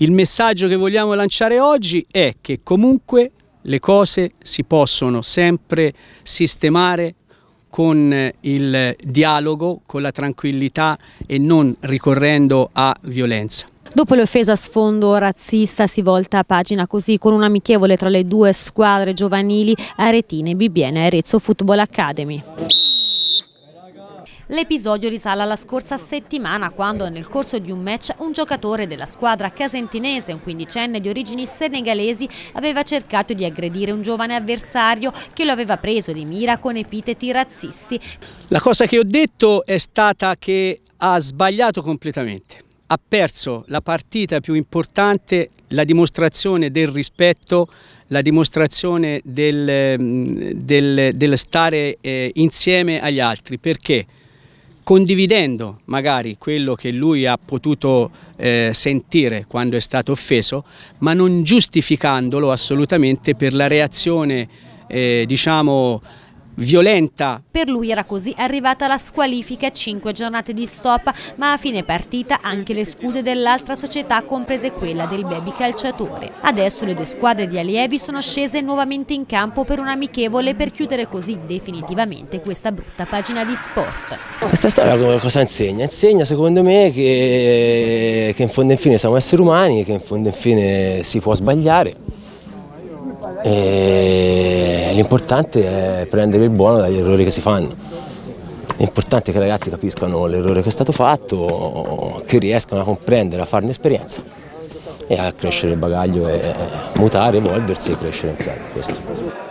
Il messaggio che vogliamo lanciare oggi è che comunque le cose si possono sempre sistemare con eh, il dialogo, con la tranquillità e non ricorrendo a violenza. Dopo l'offesa a sfondo razzista si volta a pagina così con un amichevole tra le due squadre giovanili aretine e Arezzo Football Academy. L'episodio risale alla scorsa settimana quando nel corso di un match un giocatore della squadra casentinese, un quindicenne di origini senegalesi, aveva cercato di aggredire un giovane avversario che lo aveva preso di mira con epiteti razzisti. La cosa che ho detto è stata che ha sbagliato completamente ha perso la partita più importante, la dimostrazione del rispetto, la dimostrazione del, mm, del, del stare eh, insieme agli altri. Perché? condividendo magari quello che lui ha potuto eh, sentire quando è stato offeso, ma non giustificandolo assolutamente per la reazione, eh, diciamo, violenta. Per lui era così arrivata la squalifica 5 giornate di stop, ma a fine partita anche le scuse dell'altra società, comprese quella del baby calciatore. Adesso le due squadre di allievi sono scese nuovamente in campo per un amichevole per chiudere così definitivamente questa brutta pagina di sport. Questa storia cosa insegna? Insegna secondo me che, che in fondo in fine siamo esseri umani, che in fondo in fine si può sbagliare. E l'importante è prendere il buono dagli errori che si fanno. L'importante è che i ragazzi capiscano l'errore che è stato fatto, che riescano a comprendere, a farne esperienza e a crescere il bagaglio e mutare, evolversi e crescere insieme. Questo.